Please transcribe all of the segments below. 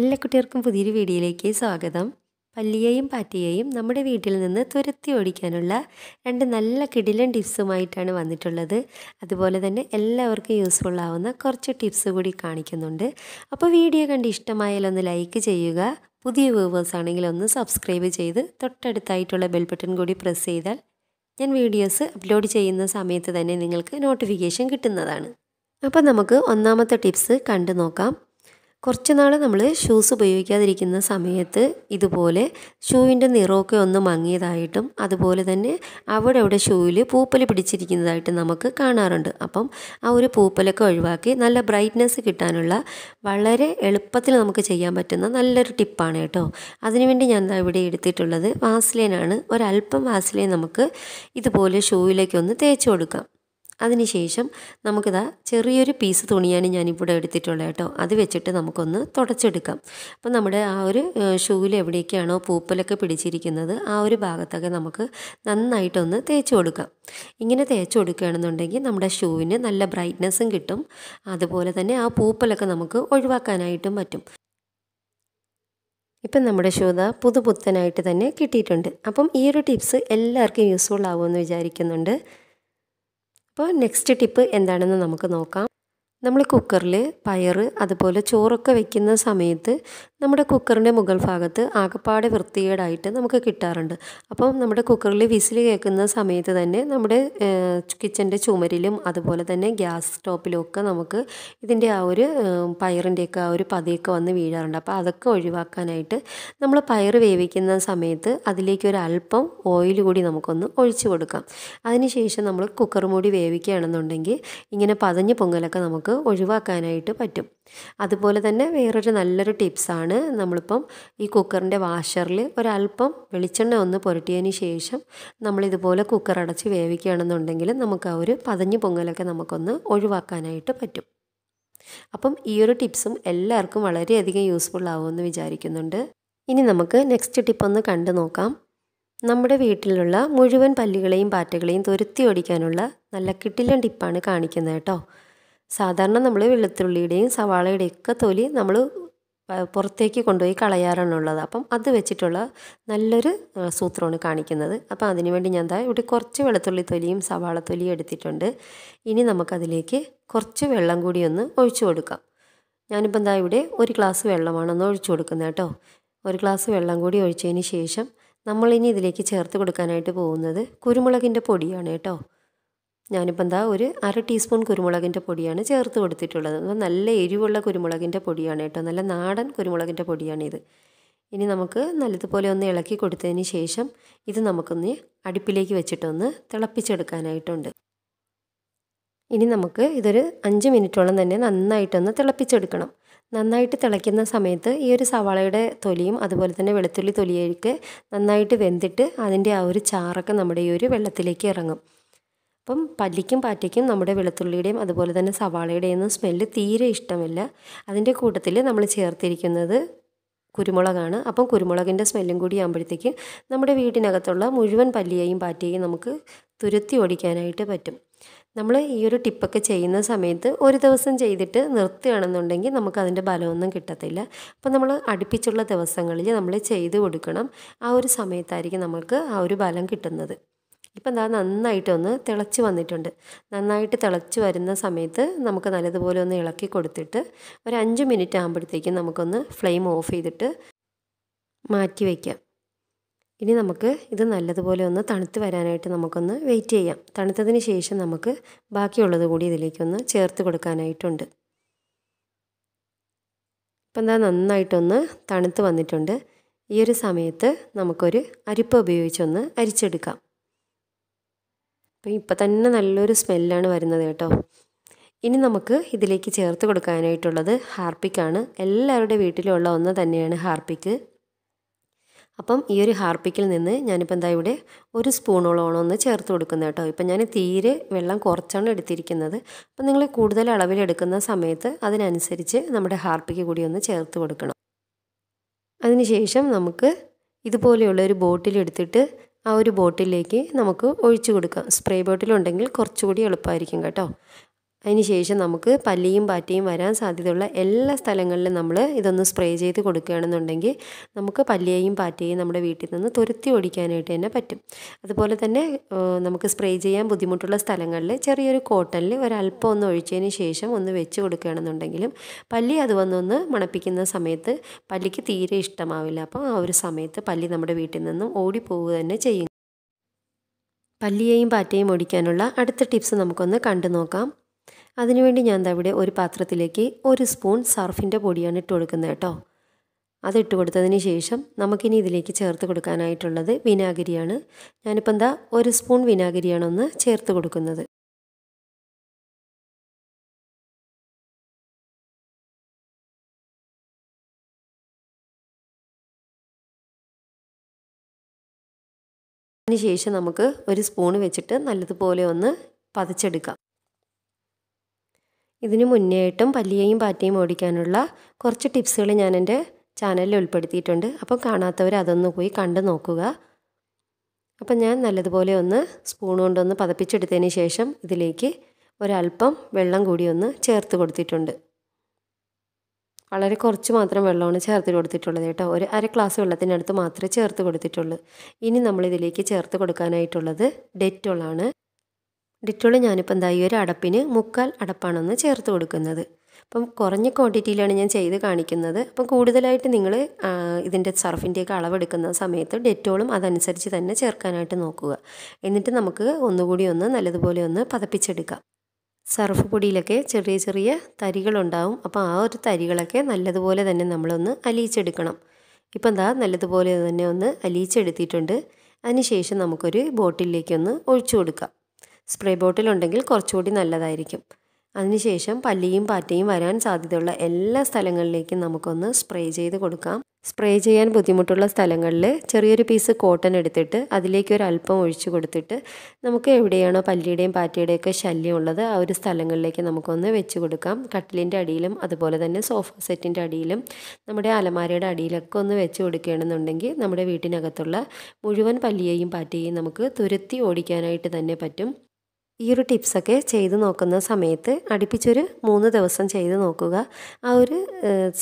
എല്ലാ കുട്ടികൾക്കും പുതിയൊരു വീഡിയോയിലേക്ക് സ്വാഗതം പല്ലിയെയും പാറ്റിയെയും നമ്മുടെ വീട്ടിൽ നിന്ന് തുരത്തി ഓടിക്കാനുള്ള രണ്ട് നല്ല കിടിലൻ ടിപ്സുമായിട്ടാണ് വന്നിട്ടുള്ളത് അതുപോലെ തന്നെ എല്ലാവർക്കും യൂസ്ഫുൾ ആവുന്ന കുറച്ച് ടിപ്സ് കൂടി കാണിക്കുന്നുണ്ട് അപ്പോൾ വീഡിയോ കണ്ട് ഇഷ്ടമായാൽ ഒന്ന് ലൈക്ക് ചെയ്യുക പുതിയ വ്യൂവേഴ്സ് ആണെങ്കിൽ ഒന്ന് സബ്സ്ക്രൈബ് ചെയ്ത് തൊട്ടടുത്തായിട്ടുള്ള ബെൽ ബട്ടൺ കൂടി പ്രസ് ചെയ്താൽ ഞാൻ വീഡിയോസ് അപ്ലോഡ് ചെയ്യുന്ന സമയത്ത് തന്നെ നിങ്ങൾക്ക് നോട്ടിഫിക്കേഷൻ കിട്ടുന്നതാണ് അപ്പോൾ നമുക്ക് ഒന്നാമത്തെ ടിപ്സ് കണ്ടു നോക്കാം കുറച്ച് നാൾ നമ്മൾ ഷൂസ് ഉപയോഗിക്കാതിരിക്കുന്ന സമയത്ത് ഇതുപോലെ ഷൂവിൻ്റെ നിറമൊക്കെ ഒന്ന് മങ്ങിയതായിട്ടും അതുപോലെ തന്നെ അവിടെ അവിടെ ഷൂവിൽ പൂപ്പൽ പിടിച്ചിരിക്കുന്നതായിട്ട് നമുക്ക് കാണാറുണ്ട് അപ്പം ആ ഒരു പൂപ്പലൊക്കെ ഒഴിവാക്കി നല്ല ബ്രൈറ്റ്നെസ് കിട്ടാനുള്ള വളരെ എളുപ്പത്തിൽ നമുക്ക് ചെയ്യാൻ പറ്റുന്ന നല്ലൊരു ടിപ്പാണ് കേട്ടോ അതിനുവേണ്ടി ഞാൻ ഇവിടെ എടുത്തിട്ടുള്ളത് വാസ്ലൈനാണ് ഒരല്പം വാസ്ലൈൻ നമുക്ക് ഇതുപോലെ ഷൂവിലേക്ക് ഒന്ന് തേച്ച് കൊടുക്കാം അതിനുശേഷം നമുക്കിത് ചെറിയൊരു പീസ് തുണിയാണ് ഞാനിവിടെ എടുത്തിട്ടുള്ളത് കേട്ടോ അത് വെച്ചിട്ട് നമുക്കൊന്ന് തുടച്ചെടുക്കാം അപ്പോൾ നമ്മുടെ ആ ഒരു ഷൂവിൽ എവിടെയൊക്കെയാണോ പൂപ്പലൊക്കെ പിടിച്ചിരിക്കുന്നത് ആ ഒരു ഭാഗത്തൊക്കെ നമുക്ക് നന്നായിട്ടൊന്ന് തേച്ച് കൊടുക്കാം ഇങ്ങനെ തേച്ച് കൊടുക്കുകയാണെന്നുണ്ടെങ്കിൽ നമ്മുടെ ഷൂവിന് നല്ല ബ്രൈറ്റ്നെസ്സും കിട്ടും അതുപോലെ തന്നെ ആ പൂപ്പലൊക്കെ നമുക്ക് ഒഴിവാക്കാനായിട്ടും പറ്റും ഇപ്പം നമ്മുടെ ശോത പുതുപുത്തനായിട്ട് തന്നെ കിട്ടിയിട്ടുണ്ട് അപ്പം ഈ ഒരു ടിപ്സ് എല്ലാവർക്കും യൂസ്ഫുൾ ആവുമെന്ന് വിചാരിക്കുന്നുണ്ട് അപ്പോൾ നെക്സ്റ്റ് ടിപ്പ് എന്താണെന്ന് നമുക്ക് നോക്കാം നമ്മൾ കുക്കറിൽ പയർ അതുപോലെ ചോറൊക്കെ വെക്കുന്ന സമയത്ത് നമ്മുടെ കുക്കറിൻ്റെ മുകൾ ഭാഗത്ത് ആകപ്പാടെ വൃത്തികേടായിട്ട് നമുക്ക് കിട്ടാറുണ്ട് അപ്പം നമ്മുടെ കുക്കറിൽ വിസിൽ കേൾക്കുന്ന സമയത്ത് തന്നെ നമ്മുടെ കിച്ചൻ്റെ ചുമരിലും അതുപോലെ തന്നെ ഗ്യാസ് സ്റ്റോപ്പിലും ഒക്കെ നമുക്ക് ഇതിൻ്റെ ആ ഒരു പയറിൻ്റെയൊക്കെ ആ ഒരു പതിയൊക്കെ വന്ന് വീഴാറുണ്ട് അപ്പോൾ അതൊക്കെ ഒഴിവാക്കാനായിട്ട് നമ്മൾ പയർ വേവിക്കുന്ന സമയത്ത് അതിലേക്ക് ഒരു അല്പം ഓയിൽ കൂടി നമുക്കൊന്ന് ഒഴിച്ചു കൊടുക്കാം അതിനുശേഷം നമ്മൾ കുക്കർ മൂടി വേവിക്കുകയാണെന്നുണ്ടെങ്കിൽ ഇങ്ങനെ പതഞ്ഞ് പൊങ്ങലൊക്കെ നമുക്ക് ഒഴിവാക്കാനായിട്ട് പറ്റും അതുപോലെ തന്നെ വേറൊരു നല്ലൊരു ടിപ്സാണ് നമ്മളിപ്പം ഈ കുക്കറിൻ്റെ വാഷറിൽ ഒരല്പം വെളിച്ചെണ്ണ ഒന്ന് പുരട്ടിയതിന് ശേഷം നമ്മളിതുപോലെ കുക്കർ അടച്ച് വേവിക്കുകയാണെന്നുണ്ടെങ്കിൽ നമുക്ക് ആ ഒരു പതഞ്ഞു പൊങ്ങലൊക്കെ നമുക്കൊന്ന് ഒഴിവാക്കാനായിട്ട് പറ്റും അപ്പം ഈ ഒരു ടിപ്സും എല്ലാവർക്കും വളരെയധികം യൂസ്ഫുൾ ആവുമെന്ന് വിചാരിക്കുന്നുണ്ട് ഇനി നമുക്ക് നെക്സ്റ്റ് ടിപ്പ് ഒന്ന് കണ്ടു നോക്കാം നമ്മുടെ വീട്ടിലുള്ള മുഴുവൻ പല്ലുകളെയും പാറ്റകളെയും തുരുത്തി ഓടിക്കാനുള്ള നല്ല കിട്ടിലൻ ടിപ്പാണ് കാണിക്കുന്നത് കേട്ടോ സാധാരണ നമ്മൾ വെളുത്തുള്ളിയുടെയും സവാളയുടെയും ഒക്കെ തൊലി നമ്മൾ പുറത്തേക്ക് കൊണ്ടുപോയി കളയാറാണുള്ളത് അപ്പം അത് വെച്ചിട്ടുള്ള നല്ലൊരു സൂത്രമാണ് കാണിക്കുന്നത് അപ്പം അതിനുവേണ്ടി ഞാൻ ദാ ഇവിടെ കുറച്ച് വെളുത്തുള്ളി തൊലിയും സവാള തൊലിയും എടുത്തിട്ടുണ്ട് ഇനി നമുക്കതിലേക്ക് കുറച്ച് വെള്ളം കൂടി ഒന്ന് ഒഴിച്ചു കൊടുക്കാം ഞാനിപ്പം ദാ ഇവിടെ ഒരു ഗ്ലാസ് വെള്ളമാണ് ഒന്ന് ഒഴിച്ചു കൊടുക്കുന്നത് കേട്ടോ ഒരു ഗ്ലാസ് വെള്ളം കൂടി ഒഴിച്ചതിന് ശേഷം നമ്മളിനി ഇതിലേക്ക് ചേർത്ത് കൊടുക്കാനായിട്ട് പോകുന്നത് കുരുമുളകിൻ്റെ പൊടിയാണ് കേട്ടോ ഞാനിപ്പോൾ എന്താ ഒരു അര ടീസ്പൂൺ കുരുമുളകിൻ്റെ പൊടിയാണ് ചേർത്ത് കൊടുത്തിട്ടുള്ളത് നല്ല എരിവുള്ള കുരുമുളകിൻ്റെ പൊടിയാണ് കേട്ടോ നല്ല നാടൻ കുരുമുളകിൻ്റെ പൊടിയാണിത് ഇനി നമുക്ക് നല്ലതുപോലെ ഒന്ന് ഇളക്കി കൊടുത്തതിന് ശേഷം ഇത് നമുക്കൊന്ന് അടുപ്പിലേക്ക് വെച്ചിട്ടൊന്ന് തിളപ്പിച്ചെടുക്കാനായിട്ടുണ്ട് ഇനി നമുക്ക് ഇതൊരു അഞ്ച് മിനിറ്റോളം തന്നെ നന്നായിട്ടൊന്ന് തിളപ്പിച്ചെടുക്കണം നന്നായിട്ട് തിളയ്ക്കുന്ന സമയത്ത് ഈ ഒരു സവാളയുടെ തൊലിയും അതുപോലെ തന്നെ വെളുത്തുള്ളി തൊലിയൊക്കെ നന്നായിട്ട് വെന്തിട്ട് അതിൻ്റെ ആ ഒരു ചാറൊക്കെ നമ്മുടെ ഈ ഒരു വെള്ളത്തിലേക്ക് ഇറങ്ങും അപ്പം പല്ലിക്കും പാറ്റയ്ക്കും നമ്മുടെ വെളുത്തുള്ളിയുടെയും അതുപോലെ തന്നെ സവാളയുടെയും ഒന്നും സ്മെല്ല് തീരെ ഇഷ്ടമില്ല അതിൻ്റെ കൂട്ടത്തിൽ നമ്മൾ ചേർത്തിരിക്കുന്നത് കുരുമുളകാണ് അപ്പം കുരുമുളകിൻ്റെ സ്മെല്ലും കൂടി ആകുമ്പോഴത്തേക്ക് നമ്മുടെ വീട്ടിനകത്തുള്ള മുഴുവൻ പല്ലിയെയും പാറ്റയെയും നമുക്ക് തുരുത്തി ഓടിക്കാനായിട്ട് പറ്റും നമ്മൾ ഈ ഒരു ടിപ്പൊക്കെ ചെയ്യുന്ന സമയത്ത് ഒരു ദിവസം ചെയ്തിട്ട് നിർത്തുകയാണെന്നുണ്ടെങ്കിൽ നമുക്ക് അതിൻ്റെ ഫലമൊന്നും കിട്ടത്തില്ല അപ്പോൾ നമ്മൾ അടുപ്പിച്ചുള്ള ദിവസങ്ങളിൽ നമ്മൾ ചെയ്ത് കൊടുക്കണം ആ ഒരു സമയത്തായിരിക്കും നമുക്ക് ആ ഒരു ബലം കിട്ടുന്നത് ഇപ്പം ദാ നന്നായിട്ടൊന്ന് തിളച്ച് വന്നിട്ടുണ്ട് നന്നായിട്ട് തിളച്ച് വരുന്ന സമയത്ത് നമുക്ക് നല്ലതുപോലെ ഒന്ന് ഇളക്കി കൊടുത്തിട്ട് ഒരു അഞ്ച് മിനിറ്റ് ആകുമ്പോഴത്തേക്കും നമുക്കൊന്ന് ഫ്ലെയിം ഓഫ് ചെയ്തിട്ട് മാറ്റി വയ്ക്കാം ഇനി നമുക്ക് ഇത് നല്ലതുപോലെ ഒന്ന് തണുത്ത് വരാനായിട്ട് നമുക്കൊന്ന് വെയിറ്റ് ചെയ്യാം തണുത്തതിന് ശേഷം നമുക്ക് ബാക്കിയുള്ളത് കൂടി ഇതിലേക്കൊന്ന് ചേർത്ത് കൊടുക്കാനായിട്ടുണ്ട് ഇപ്പം എന്താ നന്നായിട്ടൊന്ന് തണുത്ത് വന്നിട്ടുണ്ട് ഈ ഒരു സമയത്ത് നമുക്കൊരു അരിപ്പ ഉപയോഗിച്ചൊന്ന് അരിച്ചെടുക്കാം അപ്പം ഇപ്പം തന്നെ നല്ലൊരു സ്മെല്ലാണ് വരുന്നത് കേട്ടോ ഇനി നമുക്ക് ഇതിലേക്ക് ചേർത്ത് കൊടുക്കാനായിട്ടുള്ളത് ഹാർപ്പിക്കാണ് എല്ലാവരുടെ വീട്ടിലുള്ള ഒന്ന് തന്നെയാണ് ഹാർപ്പിക്ക് അപ്പം ഈ ഒരു ഹാർപ്പിക്കിൽ നിന്ന് ഞാനിപ്പോൾ എന്താ ഇവിടെ ഒരു സ്പൂണോളം ഒന്ന് ചേർത്ത് കൊടുക്കുന്നത് കേട്ടോ ഇപ്പം ഞാൻ തീരെ വെള്ളം കുറച്ചാണ് എടുത്തിരിക്കുന്നത് അപ്പം നിങ്ങൾ കൂടുതൽ അളവിലെടുക്കുന്ന സമയത്ത് അതിനനുസരിച്ച് നമ്മുടെ ഹാർപ്പിക്ക് കൂടി ഒന്ന് ചേർത്ത് കൊടുക്കണം അതിനുശേഷം നമുക്ക് ഇതുപോലെയുള്ള ഒരു ബോട്ടിൽ എടുത്തിട്ട് ആ ഒരു ബോട്ടിലേക്ക് നമുക്ക് ഒഴിച്ചു കൊടുക്കാം സ്പ്രേ ബോട്ടിലുണ്ടെങ്കിൽ കുറച്ചുകൂടി എളുപ്പമായിരിക്കും കേട്ടോ അതിനുശേഷം നമുക്ക് പല്ലിയും പാറ്റയും വരാൻ സാധ്യതയുള്ള എല്ലാ സ്ഥലങ്ങളിലും നമ്മൾ ഇതൊന്ന് സ്പ്രേ ചെയ്ത് കൊടുക്കുകയാണെന്നുണ്ടെങ്കിൽ നമുക്ക് പല്ലിയെയും പാറ്റയെയും നമ്മുടെ വീട്ടിൽ നിന്ന് തുരുത്തി ഓടിക്കാനായിട്ട് തന്നെ പറ്റും അതുപോലെ തന്നെ നമുക്ക് സ്പ്രേ ചെയ്യാൻ ബുദ്ധിമുട്ടുള്ള സ്ഥലങ്ങളിൽ ചെറിയൊരു കോട്ടലിൽ ഒരല്പം ഒന്ന് ഒഴിച്ചതിന് ശേഷം ഒന്ന് വെച്ച് കൊടുക്കുകയാണെന്നുണ്ടെങ്കിലും പല്ലി അത് വന്നൊന്ന് മണപ്പിക്കുന്ന സമയത്ത് പല്ലിക്ക് തീരെ ഇഷ്ടമാവില്ല അപ്പോൾ ആ ഒരു സമയത്ത് പല്ലി നമ്മുടെ വീട്ടിൽ നിന്നും ഓടിപ്പോവുക തന്നെ ചെയ്യും പല്ലിയെയും പാറ്റയും ഓടിക്കാനുള്ള അടുത്ത ടിപ്സ് നമുക്കൊന്ന് കണ്ടു നോക്കാം അതിനുവേണ്ടി ഞാൻ ഇവിടെ ഒരു പാത്രത്തിലേക്ക് ഒരു സ്പൂൺ സർഫിൻ്റെ പൊടിയാണ് ഇട്ട് കൊടുക്കുന്നത് കേട്ടോ അതിട്ട് കൊടുത്തതിന് ശേഷം നമുക്കിനി ഇതിലേക്ക് ചേർത്ത് കൊടുക്കാനായിട്ടുള്ളത് വിനാഗിരിയാണ് ഞാനിപ്പോൾ എന്താ ഒരു സ്പൂൺ വിനാഗിരിയാണ് ഒന്ന് ചേർത്ത് കൊടുക്കുന്നത് അതിനുശേഷം നമുക്ക് ഒരു സ്പൂൺ വെച്ചിട്ട് നല്ലതുപോലെ ഒന്ന് പതച്ചെടുക്കാം ഇതിനു മുന്നേ പല്ലിയെയും പാറ്റയും ഓടിക്കാനുള്ള കുറച്ച് ടിപ്സുകൾ ഞാൻ എൻ്റെ ചാനലിൽ ഉൾപ്പെടുത്തിയിട്ടുണ്ട് അപ്പം കാണാത്തവർ അതൊന്ന് പോയി കണ്ടു നോക്കുക അപ്പം ഞാൻ നല്ലതുപോലെ ഒന്ന് സ്പൂൺ കൊണ്ടൊന്ന് പതപ്പിച്ചെടുത്തതിന് ശേഷം ഇതിലേക്ക് ഒരൽപ്പം വെള്ളം കൂടി ഒന്ന് ചേർത്ത് കൊടുത്തിട്ടുണ്ട് വളരെ കുറച്ച് മാത്രം വെള്ളമാണ് ചേർത്ത് കൊടുത്തിട്ടുള്ളത് കേട്ടോ ഒരു അര ഗ്ലാസ് വെള്ളത്തിനടുത്ത് മാത്രമേ ചേർത്ത് കൊടുത്തിട്ടുള്ളൂ ഇനി നമ്മളിതിലേക്ക് ചേർത്ത് കൊടുക്കാനായിട്ടുള്ളത് ഡെറ്റോളാണ് ഡിറ്റോള് ഞാനിപ്പോൾ എന്താ ഒരു അടപ്പിന് മുക്കാൽ അടപ്പാണൊന്ന് ചേർത്ത് കൊടുക്കുന്നത് അപ്പം കുറഞ്ഞ ക്വാണ്ടിറ്റിയിലാണ് ഞാൻ ചെയ്ത് കാണിക്കുന്നത് അപ്പം കൂടുതലായിട്ട് നിങ്ങൾ ഇതിൻ്റെ സർഫിൻ്റെയൊക്കെ അളവെടുക്കുന്ന സമയത്ത് ഡെറ്റോളും അതനുസരിച്ച് തന്നെ ചേർക്കാനായിട്ട് നോക്കുക എന്നിട്ട് നമുക്ക് ഒന്നുകൂടി ഒന്ന് നല്ലതുപോലെ ഒന്ന് പതപ്പിച്ചെടുക്കാം സർഫ് പൊടിയിലൊക്കെ ചെറിയ ചെറിയ തരികളുണ്ടാവും അപ്പോൾ ആ ഒരു തരികളൊക്കെ നല്ലതുപോലെ തന്നെ നമ്മളൊന്ന് അലിയിച്ചെടുക്കണം ഇപ്പം എന്താ നല്ലതുപോലെ തന്നെ ഒന്ന് അലിയിച്ചെടുത്തിട്ടുണ്ട് അതിനുശേഷം നമുക്കൊരു ബോട്ടിലേക്കൊന്ന് ഒന്ന് ഒഴിച്ചു കൊടുക്കാം സ്പ്രേ ബോട്ടിലുണ്ടെങ്കിൽ കുറച്ചുകൂടി നല്ലതായിരിക്കും അതിനുശേഷം പല്ലിയും പാറ്റയും വരാൻ സാധ്യതയുള്ള എല്ലാ സ്ഥലങ്ങളിലേക്കും നമുക്കൊന്ന് സ്പ്രേ ചെയ്ത് കൊടുക്കാം സ്പ്രേ ചെയ്യാൻ ബുദ്ധിമുട്ടുള്ള സ്ഥലങ്ങളിൽ ചെറിയൊരു പീസ് കോട്ടൺ എടുത്തിട്ട് അതിലേക്ക് ഒരു അല്പം ഒഴിച്ചു കൊടുത്തിട്ട് നമുക്ക് എവിടെയാണോ പല്ലിയുടെയും പാറ്റയുടെയൊക്കെ ശല്യം ഉള്ളത് ആ ഒരു സ്ഥലങ്ങളിലേക്ക് നമുക്കൊന്ന് വെച്ച് കൊടുക്കാം കട്ടിലിൻ്റെ അടിയിലും അതുപോലെ തന്നെ സോഫ സെറ്റിൻ്റെ അടിയിലും നമ്മുടെ അലമാരയുടെ അടിയിലൊക്കെ ഒന്ന് വെച്ച് കൊടുക്കുകയാണെന്നുണ്ടെങ്കിൽ നമ്മുടെ വീട്ടിനകത്തുള്ള മുഴുവൻ പല്ലിയെയും പാറ്റയെയും നമുക്ക് തുരത്തി ഓടിക്കാനായിട്ട് തന്നെ പറ്റും ഈ ഒരു ടിപ്സൊക്കെ ചെയ്ത് നോക്കുന്ന സമയത്ത് അടുപ്പിച്ചൊരു മൂന്ന് ദിവസം ചെയ്ത് നോക്കുക ആ ഒരു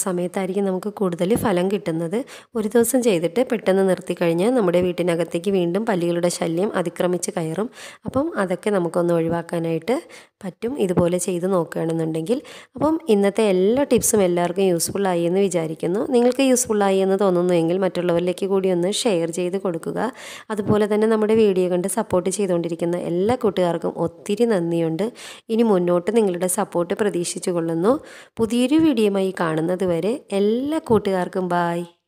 സമയത്തായിരിക്കും നമുക്ക് കൂടുതൽ ഫലം കിട്ടുന്നത് ഒരു ദിവസം ചെയ്തിട്ട് പെട്ടെന്ന് നിർത്തി കഴിഞ്ഞാൽ നമ്മുടെ വീട്ടിനകത്തേക്ക് വീണ്ടും പല്ലികളുടെ ശല്യം അതിക്രമിച്ച് കയറും അപ്പം അതൊക്കെ നമുക്കൊന്ന് ഒഴിവാക്കാനായിട്ട് പറ്റും ഇതുപോലെ ചെയ്ത് നോക്കുകയാണെന്നുണ്ടെങ്കിൽ അപ്പം ഇന്നത്തെ എല്ലാ ടിപ്സും എല്ലാവർക്കും യൂസ്ഫുള്ളായി എന്ന് വിചാരിക്കുന്നു നിങ്ങൾക്ക് യൂസ്ഫുള്ളായി എന്ന് തോന്നുന്നുവെങ്കിൽ മറ്റുള്ളവരിലേക്ക് കൂടി ഒന്ന് ഷെയർ ചെയ്ത് കൊടുക്കുക അതുപോലെ തന്നെ നമ്മുടെ വീഡിയോ കണ്ട് സപ്പോർട്ട് ചെയ്തുകൊണ്ടിരിക്കുന്ന എല്ലാ കൂട്ടുകാർക്കും ഒത്തിരി നന്ദിയുണ്ട് ഇനി മുന്നോട്ട് നിങ്ങളുടെ സപ്പോർട്ട് പ്രതീക്ഷിച്ചു കൊള്ളുന്നു പുതിയൊരു വീഡിയോയുമായി കാണുന്നത് വരെ എല്ലാ കൂട്ടുകാർക്കും ബായ്